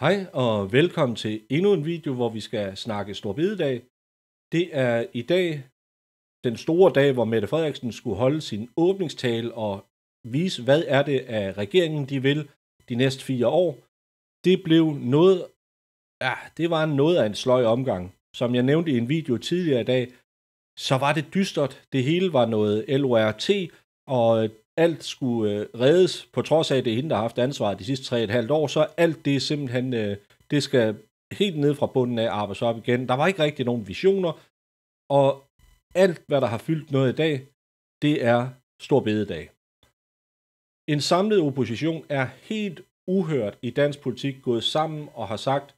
Hej og velkommen til endnu en video, hvor vi skal snakke Stor Bededag. Det er i dag den store dag, hvor Mette Frederiksen skulle holde sin åbningstale og vise, hvad er det, at regeringen de vil de næste fire år. Det blev noget, ja, det var noget af en sløj omgang. Som jeg nævnte i en video tidligere i dag, så var det dystert. Det hele var noget LORT, og alt skulle øh, reddes, på trods af, at det er hende, der har haft ansvaret de sidste 3,5 år, så alt det simpelthen, øh, det skal helt ned fra bunden af arbejdes op igen. Der var ikke rigtig nogen visioner, og alt, hvad der har fyldt noget i dag, det er stor bededag. En samlet opposition er helt uhørt i dansk politik gået sammen og har sagt,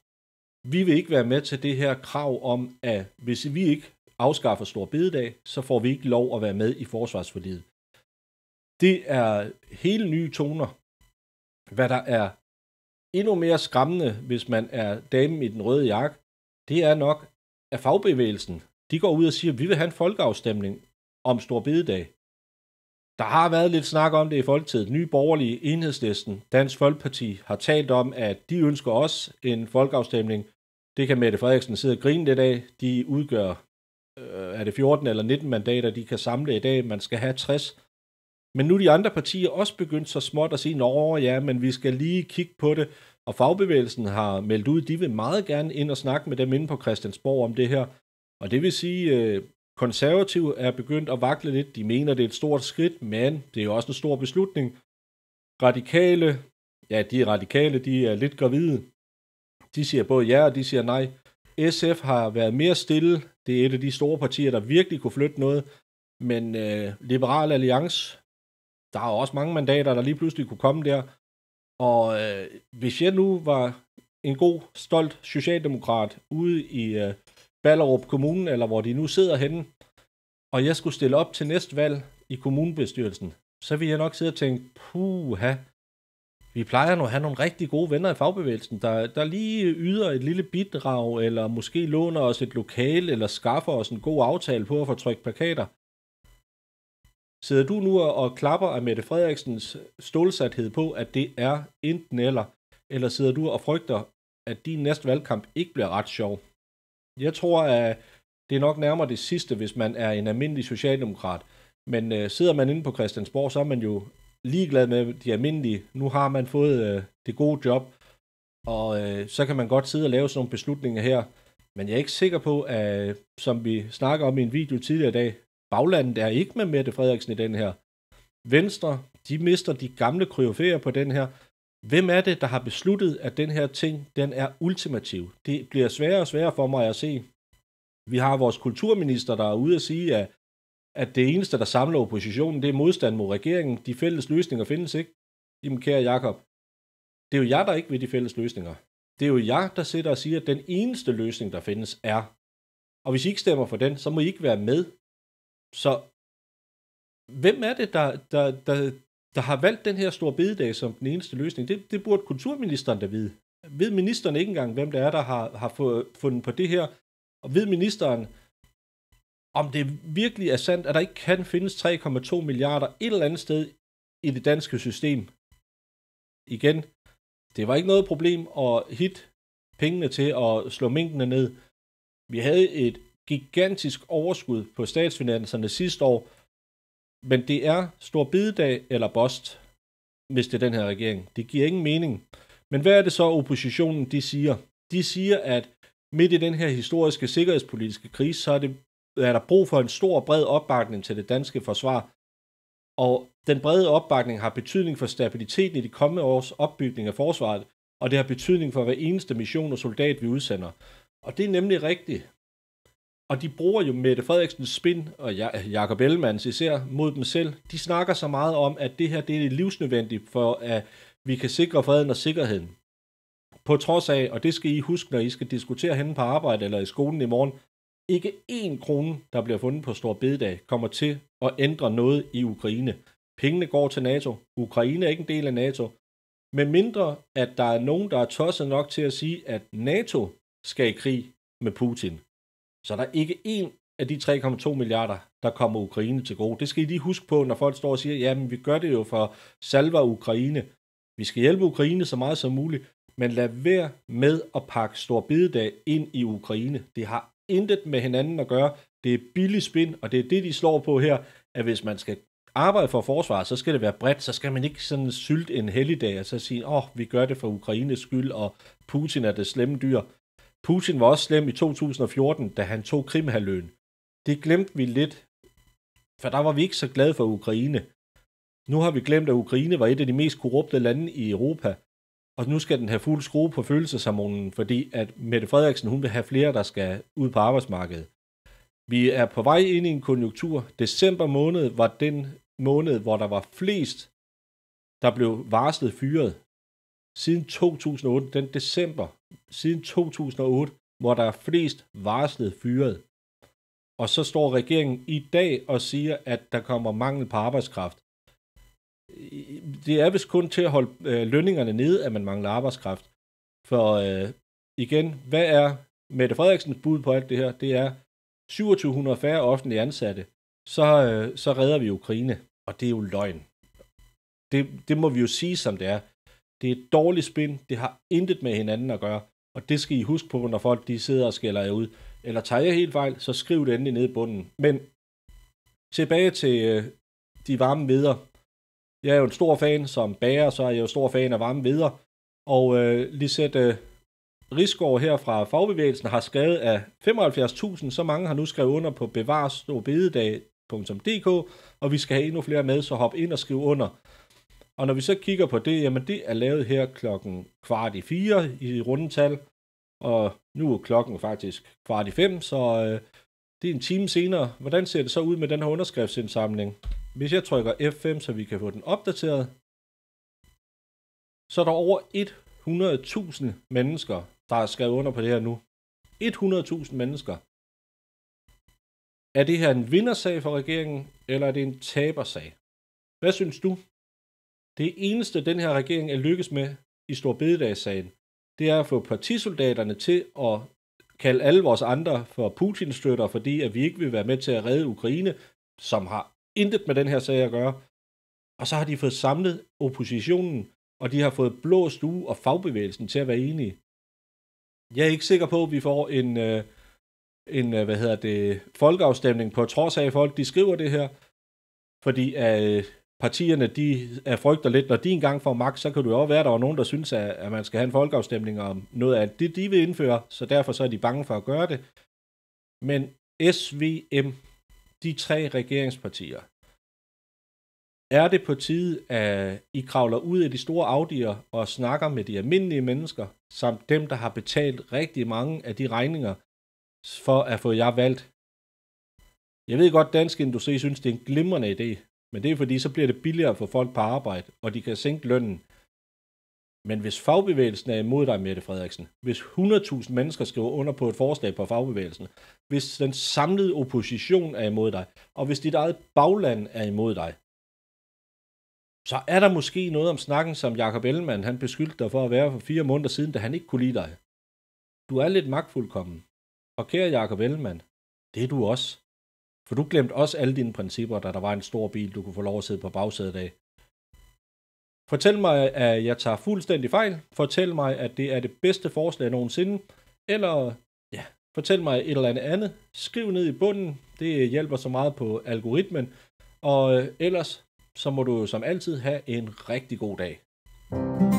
vi vil ikke være med til det her krav om, at hvis vi ikke afskaffer stor bededag, så får vi ikke lov at være med i forsvarsforliget. Det er hele nye toner. Hvad der er endnu mere skræmmende, hvis man er damen i den røde jakke, det er nok, at fagbevægelsen, de går ud og siger, at vi vil have en folkeafstemning om Stor Bidedag. Der har været lidt snak om det i folketid. Nye Borgerlige, Enhedslisten, Dansk Folkeparti har talt om, at de ønsker også en folkeafstemning. Det kan Mette Frederiksen sidde og grine lidt af. De udgør, øh, er det 14 eller 19 mandater, de kan samle i dag. Man skal have 60. Men nu er de andre partier også begyndt så småt at sige, nå ja, men vi skal lige kigge på det. Og fagbevægelsen har meldt ud, de vil meget gerne ind og snakke med dem inde på Christiansborg om det her. Og det vil sige, øh, konservative er begyndt at vakle lidt. De mener, det er et stort skridt, men det er jo også en stor beslutning. Radikale, ja, de radikale, de er lidt gravide. De siger både ja, og de siger nej. SF har været mere stille. Det er et af de store partier, der virkelig kunne flytte noget. Men øh, Liberal Alliance der er også mange mandater, der lige pludselig kunne komme der. Og øh, hvis jeg nu var en god, stolt socialdemokrat ude i øh, Ballerup Kommune, eller hvor de nu sidder henne, og jeg skulle stille op til næste valg i kommunebestyrelsen, så ville jeg nok sidde og tænke, puha, vi plejer nu at have nogle rigtig gode venner i fagbevægelsen, der, der lige yder et lille bidrag, eller måske låner os et lokal, eller skaffer os en god aftale på at få trykt plakater. Sidder du nu og klapper af Mette Frederiksens stålsathed på, at det er enten eller, eller sidder du og frygter, at din næste valgkamp ikke bliver ret sjov? Jeg tror, at det er nok nærmere det sidste, hvis man er en almindelig socialdemokrat. Men øh, sidder man inde på Christiansborg, så er man jo ligeglad med de almindelige. Nu har man fået øh, det gode job, og øh, så kan man godt sidde og lave sådan nogle beslutninger her. Men jeg er ikke sikker på, at som vi snakker om i en video tidligere i dag, Baglandet er ikke med Mette Frederiksen i den her. Venstre, de mister de gamle kryofæer på den her. Hvem er det, der har besluttet, at den her ting, den er ultimativ? Det bliver sværere og sværere for mig at se. Vi har vores kulturminister, der er ude at sige, at, at det eneste, der samler oppositionen, det er modstand mod regeringen. De fælles løsninger findes ikke. Jamen kære Jakob, det er jo jeg, der ikke vil de fælles løsninger. Det er jo jeg, der sidder og siger, at den eneste løsning, der findes, er. Og hvis I ikke stemmer for den, så må I ikke være med så hvem er det, der, der, der, der har valgt den her store bededag som den eneste løsning? Det, det burde kulturministeren da vide. Ved ministeren ikke engang, hvem det er, der har, har få, fundet på det her? Og ved ministeren, om det virkelig er sandt, at der ikke kan findes 3,2 milliarder et eller andet sted i det danske system? Igen, det var ikke noget problem at hit pengene til at slå minkene ned. Vi havde et gigantisk overskud på statsfinanserne sidste år, men det er stor bidedag eller bost, hvis det er den her regering. Det giver ingen mening. Men hvad er det så oppositionen de siger? De siger, at midt i den her historiske sikkerhedspolitiske krise, så er, det, er der brug for en stor og bred opbakning til det danske forsvar. Og den brede opbakning har betydning for stabiliteten i de kommende års opbygning af forsvaret, og det har betydning for hver eneste mission og soldat, vi udsender. Og det er nemlig rigtigt. Og de bruger jo Mette Frederiksens spin, og Jakob Ellemanns især, mod dem selv. De snakker så meget om, at det her det er livsnødvendigt for, at vi kan sikre freden og sikkerheden. På trods af, og det skal I huske, når I skal diskutere henne på arbejde eller i skolen i morgen, ikke én krone, der bliver fundet på Stor Bededag, kommer til at ændre noget i Ukraine. Pengene går til NATO. Ukraine er ikke en del af NATO. Men mindre, at der er nogen, der er tosset nok til at sige, at NATO skal i krig med Putin. Så der er ikke en af de 3,2 milliarder, der kommer Ukraine til gode. Det skal I lige huske på, når folk står og siger, jamen vi gør det jo for salver Ukraine. Vi skal hjælpe Ukraine så meget som muligt, men lad være med at pakke stor bededag ind i Ukraine. Det har intet med hinanden at gøre. Det er billig spin, og det er det, de slår på her, at hvis man skal arbejde for forsvar, så skal det være bredt, så skal man ikke sådan sylte en helligdag og så sige, åh, oh, vi gør det for Ukraines skyld, og Putin er det slemme dyr. Putin var også slem i 2014, da han tog Krimhaløen. Det glemte vi lidt, for der var vi ikke så glade for Ukraine. Nu har vi glemt, at Ukraine var et af de mest korrupte lande i Europa, og nu skal den have fuld skrue på følelsesharmonen, fordi at Mette Frederiksen hun vil have flere, der skal ud på arbejdsmarkedet. Vi er på vej ind i en konjunktur. December måned var den måned, hvor der var flest, der blev varslet fyret siden 2008, den december, siden 2008, hvor der er flest varslet fyret. Og så står regeringen i dag og siger, at der kommer mangel på arbejdskraft. Det er vist kun til at holde øh, lønningerne nede, at man mangler arbejdskraft. For øh, igen, hvad er Mette Frederiksens bud på alt det her? Det er 2700 færre offentlige ansatte, så, øh, så redder vi Ukraine. Og det er jo løgn. Det, det må vi jo sige, som det er. Det er et dårligt spin, det har intet med hinanden at gøre, og det skal I huske på, når folk de sidder og skælder jer ud. Eller tager jeg helt fejl, så skriv det endelig ned i bunden. Men tilbage til øh, de varme videre. Jeg er jo en stor fan som bager, så er jeg jo stor fan af varme videre. Og øh, Lisette øh, Rigsgaard her fra fagbevægelsen har skrevet, at 75.000, så mange har nu skrevet under på bevarstorbededag.dk, og vi skal have endnu flere med, så hop ind og skriv under. Og når vi så kigger på det, jamen det er lavet her klokken kvart i fire i rundetal, og nu er klokken faktisk kvart i fem, så øh, det er en time senere. Hvordan ser det så ud med den her underskriftsindsamling? Hvis jeg trykker F5, så vi kan få den opdateret, så er der over 100.000 mennesker, der har skrevet under på det her nu. 100.000 mennesker. Er det her en vindersag for regeringen, eller er det en tabersag? Hvad synes du? Det eneste, den her regering er lykkes med i Storbededagssagen, det er at få partisoldaterne til at kalde alle vores andre for Putins støtter fordi at vi ikke vil være med til at redde Ukraine, som har intet med den her sag at gøre. Og så har de fået samlet oppositionen, og de har fået blå stue og fagbevægelsen til at være enige. Jeg er ikke sikker på, at vi får en, øh, en øh, hvad hedder det, folkeafstemning på trods af, at folk de skriver det her, fordi at, øh, partierne de er øh, frygter lidt, når de engang får magt, så kan du jo også være, at der er nogen, der synes, at, at man skal have en folkeafstemning om noget af det, de vil indføre, så derfor så er de bange for at gøre det. Men SVM, de tre regeringspartier, er det på tide, at I kravler ud af de store Audi'er og snakker med de almindelige mennesker, samt dem, der har betalt rigtig mange af de regninger for at få jer valgt? Jeg ved godt, Dansk Industri synes, det er en glimrende idé, men det er fordi, så bliver det billigere for folk på arbejde, og de kan sænke lønnen. Men hvis fagbevægelsen er imod dig, Mette Frederiksen, hvis 100.000 mennesker skriver under på et forslag på fagbevægelsen, hvis den samlede opposition er imod dig, og hvis dit eget bagland er imod dig, så er der måske noget om snakken, som Jakob Ellemann han beskyldte dig for at være for fire måneder siden, da han ikke kunne lide dig. Du er lidt magtfuldkommen. Og kære Jakob Ellemann, det er du også. For du glemte også alle dine principper, da der var en stor bil, du kunne få lov at sidde på bagsædet af. Fortæl mig, at jeg tager fuldstændig fejl. Fortæl mig, at det er det bedste forslag nogensinde. Eller, ja, fortæl mig et eller andet andet. Skriv ned i bunden. Det hjælper så meget på algoritmen. Og øh, ellers, så må du som altid have en rigtig god dag. thank you